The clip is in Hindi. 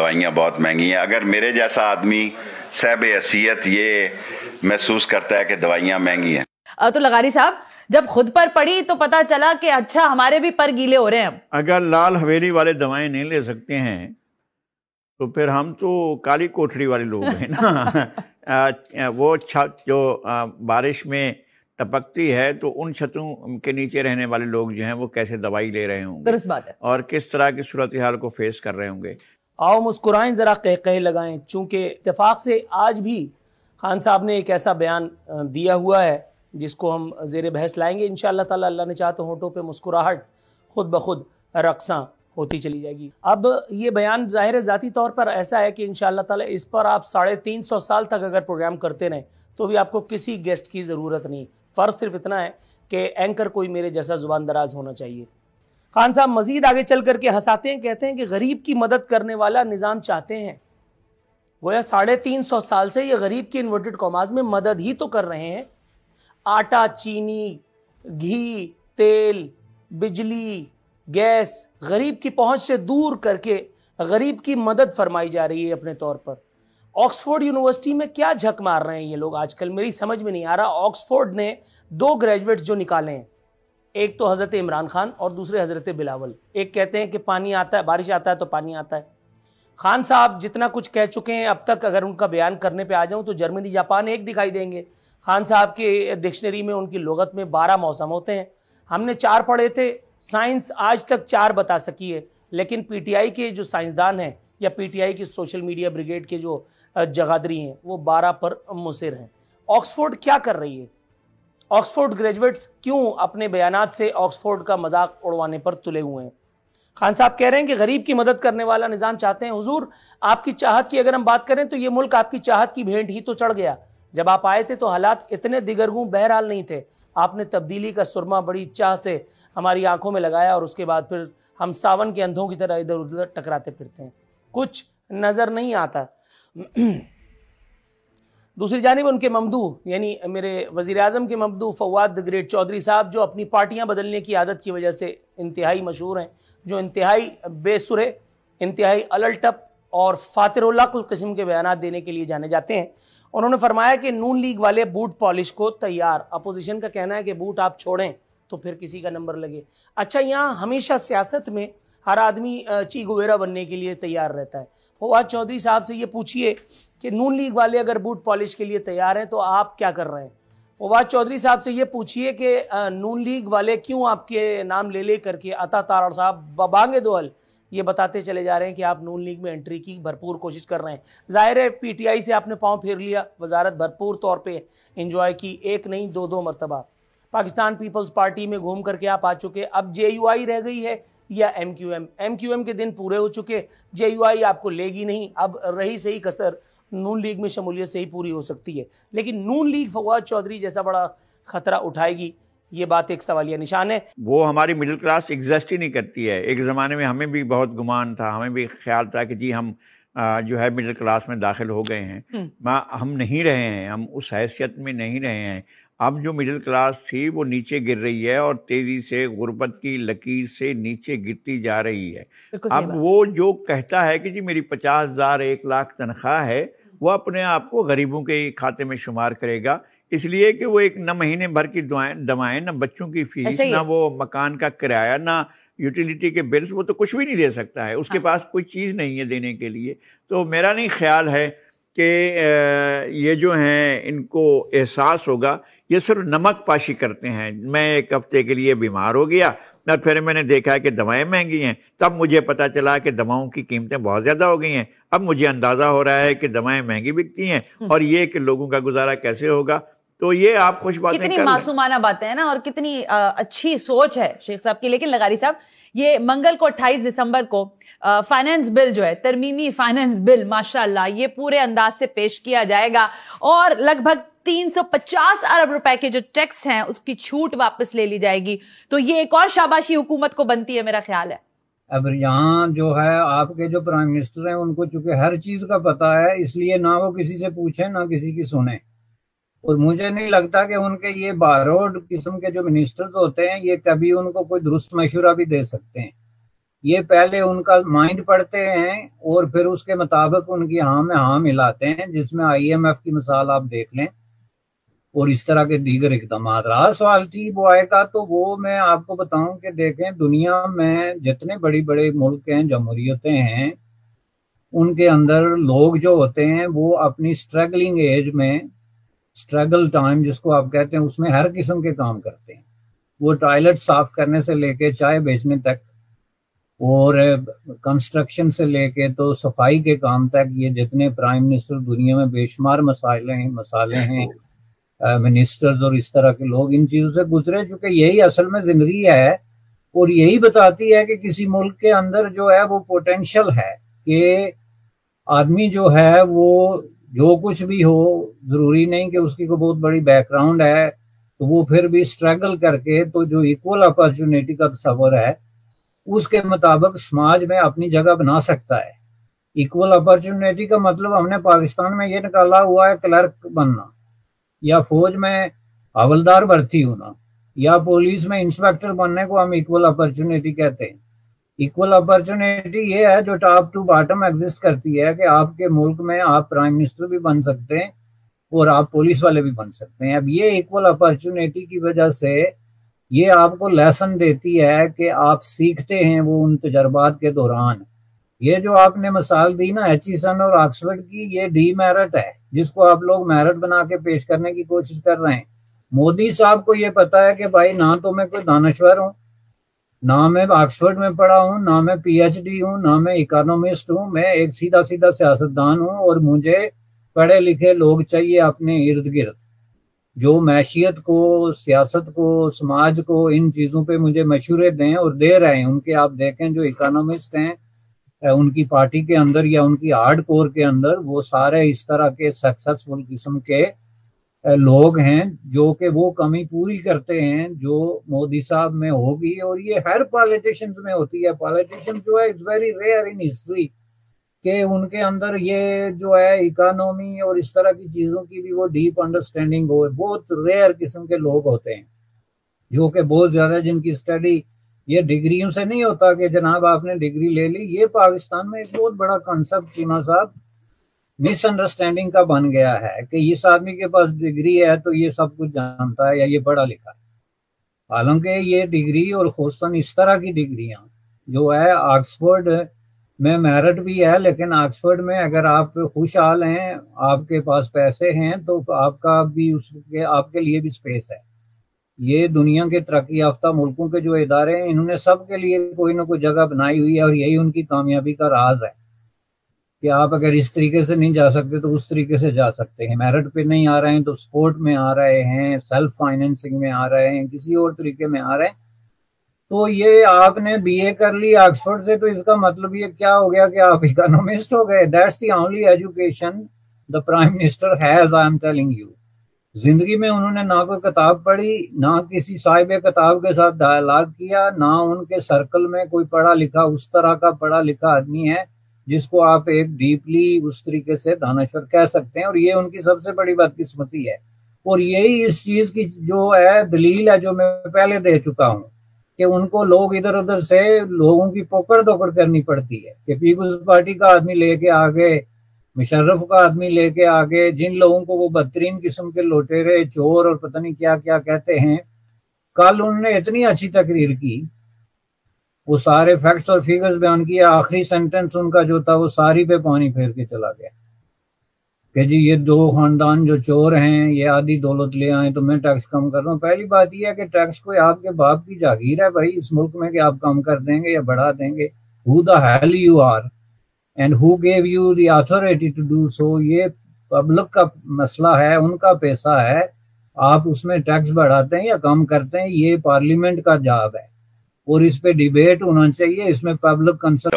दवाइयाँ बहुत महंगी हैं अगर मेरे जैसा आदमी सहब हैसियत ये महसूस करता है कि दवाइयाँ महंगी हैं तो लगारी साहब जब खुद पर पड़ी तो पता चला कि अच्छा हमारे भी पर गीले हो रहे हैं अगर लाल हवेली वाले दवाएं नहीं ले सकते हैं तो फिर हम तो काली कोठरी वाले लोग हैं ना आ, वो छत जो आ, बारिश में टपकती है तो उन छतों के नीचे रहने वाले लोग जो हैं वो कैसे दवाई ले रहे होंगे बात है और किस तरह की सूरत हाल को फेस कर रहे होंगे आओ मुस्कुराएं ज़रा कह कह लगाएं चूँकि इतफाक़ से आज भी खान साहब ने एक ऐसा बयान दिया हुआ है जिसको हम जेर बहस लाएंगे इन ताला अल्लाह ने चाहते तो होटों पर मुस्कुराहट खुद ब खुद रकसा होती चली जाएगी अब ये बयान ज़ाहिर ज़ाती तौर पर ऐसा है कि इन ताला इस पर आप साढ़े तीन सौ साल तक अगर प्रोग्राम करते रहें तो भी आपको किसी गेस्ट की ज़रूरत नहीं फ़र्ज सिर्फ इतना है कि एंकर कोई मेरे जैसा ज़ुबान दराज होना चाहिए खान साहब मजीद आगे चल करके हंसाते हैं कहते हैं कि गरीब की मदद करने वाला निज़ाम चाहते हैं गोया साढ़े तीन सौ साल से ये गरीब की इन्वर्टेड कॉमाज में मदद ही तो कर रहे हैं आटा चीनी घी तेल बिजली गैस गरीब की पहुंच से दूर करके गरीब की मदद फरमाई जा रही है अपने तौर पर ऑक्सफोर्ड यूनिवर्सिटी में क्या झक मार रहे हैं ये लोग आजकल मेरी समझ में नहीं आ रहा ऑक्सफोर्ड ने दो ग्रेजुएट्स जो निकाले हैं एक तो हज़रत इमरान खान और दूसरे हज़रत बिलावल एक कहते हैं कि पानी आता है बारिश आता है तो पानी आता है खान साहब जितना कुछ कह चुके हैं अब तक अगर उनका बयान करने पे आ जाऊं तो जर्मनी जापान एक दिखाई देंगे खान साहब के डिक्शनरी में उनकी लगत में बारह मौसम होते हैं हमने चार पढ़े थे साइंस आज तक चार बता सकी है लेकिन पीटीआई के जो साइंसदान हैं या पीटीआई की सोशल मीडिया ब्रिगेड के जो जगादरी हैं वो बारह पर मुसर हैं ऑक्सफोर्ड क्या कर रही है ऑक्सफोर्ड ग्रेजुएट्स क्यों अपने बयान से ऑक्सफोर्ड का मजाक उड़वाने पर तुले हुए हैं खान साहब कह रहे हैं कि गरीब की मदद करने वाला निज़ाम चाहते हैं हुजूर आपकी चाहत की अगर हम बात करें तो ये मुल्क आपकी चाहत की भेंट ही तो चढ़ गया जब आप आए थे तो हालात इतने दिगरगू बहरहाल नहीं थे आपने तब्दीली का सुरमा बड़ी चाह से हमारी आंखों में लगाया और उसके बाद फिर हम सावन के अंधों की तरह इधर उधर टकराते फिरते हैं कुछ नज़र नहीं आता दूसरी जानब उनके ममदू यानी मेरे वजीर अजम के ममदू फवाद द ग्रेट चौधरी साहब जो अपनी पार्टियाँ बदलने की आदत की वजह से इंतहाई मशहूर हैं जो इंतहाई बेसुर इंतहाई अलटप और फातर किस्म के बयान देने के लिए जाने जाते हैं उन्होंने फरमाया कि नून लीग वाले बूट पॉलिश को तैयार अपोजिशन का कहना है कि बूट आप छोड़ें तो फिर किसी का नंबर लगे अच्छा यहाँ हमेशा सियासत में हर आदमी चीगोवेरा बनने के लिए तैयार रहता है फवाद चौधरी साहब से ये पूछिए कि नून लीग वाले अगर बूट पॉलिश के लिए तैयार हैं तो आप क्या कर रहे हैं फवाद चौधरी साहब से ये पूछिए कि नून लीग वाले क्यों आपके नाम ले ले करके अता तारा साहब बबांगे दोहल ये बताते चले जा रहे हैं कि आप नून लीग में एंट्री की भरपूर कोशिश कर रहे हैं जाहिर है पीटीआई से आपने पाँव फेर लिया वजारत भरपूर तौर पर इंजॉय की एक नहीं दो दो मरतबा पाकिस्तान पीपल्स पार्टी में घूम करके आप आ चुके अब जे रह गई है या M Q M M Q M के दिन पूरे हो चुके जे आपको लेगी नहीं अब रही सही कसर नून लीग में शमूलियत से ही पूरी हो सकती है लेकिन नून लीग फवाद चौधरी जैसा बड़ा खतरा उठाएगी ये बात एक सवालिया निशान है वो हमारी मिडिल क्लास एग्जस्ट ही नहीं करती है एक ज़माने में हमें भी बहुत गुमान था हमें भी ख्याल था कि जी हम जो है मिडिल क्लास में दाखिल हो गए हैं हम्म। हम नहीं रहे हैं हम उस हैसियत में नहीं रहे हैं अब जो मिडिल क्लास थी वो नीचे गिर रही है और तेज़ी से गुर्बत की लकीर से नीचे गिरती जा रही है अब वो जो कहता है कि जी मेरी पचास हज़ार एक लाख तनख्वाह है वो अपने आप को गरीबों के खाते में शुमार करेगा इसलिए कि वो एक न महीने भर की दवाएं दवाएं ना बच्चों की फीस ना वो मकान का किराया ना यूटिलिटी के बिल्स वो तो कुछ भी नहीं दे सकता है उसके हाँ। पास कोई चीज़ नहीं है देने के लिए तो मेरा नहीं ख्याल है कि ये जो हैं इनको एहसास होगा ये सिर्फ नमक पाशी करते हैं मैं एक हफ्ते के लिए बीमार हो गया और फिर मैंने देखा कि दवाएं महंगी हैं तब मुझे पता चला कि दवाओं की कीमतें बहुत ज़्यादा हो गई हैं अब मुझे अंदाज़ा हो रहा है कि दवाएं महंगी बिकती हैं हम्म। और ये कि लोगों का गुजारा कैसे होगा तो ये आप खुश बात कितनी मासूमाना बातें हैं ना और कितनी आ, अच्छी सोच है शेख साहब की लेकिन लगारी साहब ये मंगल को 28 दिसंबर को फाइनेंस बिल जो है तरमीमी फाइनेंस बिल माशाल्लाह ये पूरे अंदाज से पेश किया जाएगा और लगभग 350 अरब रुपए के जो टैक्स हैं उसकी छूट वापस ले ली जाएगी तो ये एक और शाबाशी हुकूमत को बनती है मेरा ख्याल है अब यहाँ जो है आपके जो प्राइम मिनिस्टर हैं उनको चूंकि हर चीज का पता है इसलिए ना वो किसी से पूछे ना किसी की सुने और मुझे नहीं लगता कि उनके ये बारोड किस्म के जो मिनिस्टर्स होते हैं ये कभी उनको कोई दुरुस्त मशूरा भी दे सकते हैं ये पहले उनका माइंड पढ़ते हैं और फिर उसके मुताबिक उनकी हाँ में हाँ मिलाते हैं जिसमें आईएमएफ की मिसाल आप देख लें और इस तरह के दीगर इकदाम रहा सवाल थी वो आएगा तो वो मैं आपको बताऊं कि देखें दुनिया में जितने बड़े बड़े मुल्क हैं जमहूरियतें हैं उनके अंदर लोग जो होते हैं वो अपनी स्ट्रगलिंग एज में स्ट्रगल टाइम जिसको आप कहते हैं उसमें हर किस्म के काम करते हैं वो टॉयलेट साफ करने से लेके चाय बेचने तक और कंस्ट्रक्शन से लेके तो सफाई के काम तक ये जितने प्राइम मिनिस्टर दुनिया में बेशुमार मसाले हैं मसाले हैं मिनिस्टर्स और इस तरह के लोग इन चीजों से गुजरे चूंकि यही असल में जिंदगी है और यही बताती है कि किसी मुल्क के अंदर जो है वो पोटेंशियल है कि आदमी जो है वो जो कुछ भी हो जरूरी नहीं कि उसकी को बहुत बड़ी बैकग्राउंड है तो वो फिर भी स्ट्रगल करके तो जो इक्वल अपॉर्चुनिटी का सबर है उसके मुताबिक समाज में अपनी जगह बना सकता है इक्वल अपॉर्चुनिटी का मतलब हमने पाकिस्तान में ये निकाला हुआ है क्लर्क बनना या फौज में हवलदार भर्ती होना या पुलिस में इंस्पेक्टर बनने को हम इक्वल अपॉर्चुनिटी कहते हैं इक्वल अपॉर्चुनिटी ये है जो टॉप टू बॉटम एग्जिस्ट करती है कि आपके मुल्क में आप प्राइम मिनिस्टर भी बन सकते हैं और आप पुलिस वाले भी बन सकते हैं अब ये इक्वल अपॉर्चुनिटी की वजह से ये आपको लेसन देती है कि आप सीखते हैं वो उन तजर्बात के दौरान ये जो आपने मिसाल दी ना एचिसन e और ऑक्सफर्ड की ये डी मैरिट है जिसको आप लोग मैरिट बना के पेश करने की कोशिश कर रहे हैं मोदी साहब को ये पता है कि भाई ना तो मैं कोई दानश्वर हूँ ना मैं ऑक्सफोर्ड में पढ़ा हूँ ना मैं पीएचडी हूँ ना मैं इकोनॉमिस्ट हूँ मैं एक सीधा सीधा सियासतदान हूँ और मुझे पढ़े लिखे लोग चाहिए अपने इर्द गिर्द जो मैशियत को सियासत को समाज को इन चीज़ों पे मुझे मशूरे दें और दे रहे हैं उनके आप देखें जो इकोनॉमिस्ट हैं उनकी पार्टी के अंदर या उनकी हार्ड कोर के अंदर वो सारे इस तरह के सक्सेसफुल किस्म के लोग हैं जो कि वो कमी पूरी करते हैं जो मोदी साहब में होगी और ये हर पॉलिटिशियंस में होती है पॉलिटिशियन जो है it's very rare in history के उनके अंदर ये जो है इकोनॉमी और इस तरह की चीज़ों की भी वो डीप अंडरस्टैंडिंग हो बहुत रेयर किस्म के लोग होते हैं जो कि बहुत ज़्यादा जिनकी स्टडी ये डिग्रियों से नहीं होता कि जनाब आपने डिग्री ले ली ये पाकिस्तान में एक बहुत बड़ा कॉन्सेप्ट चीमा साहब मिसअंडरस्टैंडिंग का बन गया है कि इस आदमी के पास डिग्री है तो ये सब कुछ जानता है या ये पढ़ा लिखा है हालांकि ये डिग्री और खोसन इस तरह की डिग्रियां जो है ऑक्सफोर्ड में मेरिट भी है लेकिन ऑक्सफोर्ड में अगर आप खुशहाल हैं आपके पास पैसे हैं तो आपका भी उसके आपके लिए भी स्पेस है ये दुनिया के तरक्की याफ्ता मुल्कों के जो इदारे हैं इन्होंने सब के लिए कोई ना कोई जगह बनाई हुई है और यही उनकी कामयाबी का राज है कि आप अगर इस तरीके से नहीं जा सकते तो उस तरीके से जा सकते हैं मेरिट पे नहीं आ रहे हैं तो स्पोर्ट में आ रहे हैं सेल्फ फाइनेंसिंग में आ रहे हैं किसी और तरीके में आ रहे हैं तो ये आपने बीए कर ली ऑक्सफोर्ड से तो इसका मतलब ये क्या हो गया कि आप इकोनॉमिस्ट हो गए that's the only education the prime minister has I am telling you जिंदगी में उन्होंने ना कोई किताब पढ़ी ना किसी साहिब किताब के साथ डायलाग किया ना उनके सर्कल में कोई पढ़ा लिखा उस तरह का पढ़ा लिखा आदमी है जिसको आप एक डीपली उस तरीके से दानश्वर कह सकते हैं और ये उनकी सबसे बड़ी बदकिस्मती है और यही इस चीज की जो है दलील है जो मैं पहले दे चुका हूँ कि उनको लोग इधर उधर से लोगों की पोकड़ दोकड़ करनी पड़ती है कि पीपुल्स पार्टी का आदमी लेके आगे मुशर्रफ का आदमी लेके आगे जिन लोगों को वो बदतरीन किस्म के लोटेरे चोर और पता नहीं क्या क्या कहते हैं कल उन्होंने इतनी अच्छी तकरीर की वो सारे फैक्ट्स और फिगर्स बयान किए आखिरी सेंटेंस उनका जो था वो सारी पे पानी फेर के चला गया कि जी ये दो खानदान जो चोर हैं ये आधी दौलत ले आए तो मैं टैक्स कम कर रहा हूँ पहली बात यह है कि टैक्स कोई आपके बाप की जागीर है भाई इस मुल्क में कि आप कम कर देंगे या बढ़ा देंगे who the hell you are and who gave you the authority to do so ये पब्लिक का मसला है उनका पैसा है आप उसमें टैक्स बढ़ाते हैं या कम करते हैं ये पार्लियामेंट का जॉब है और इस पे डिबेट होना चाहिए इसमें पब्लिक कंसल्ट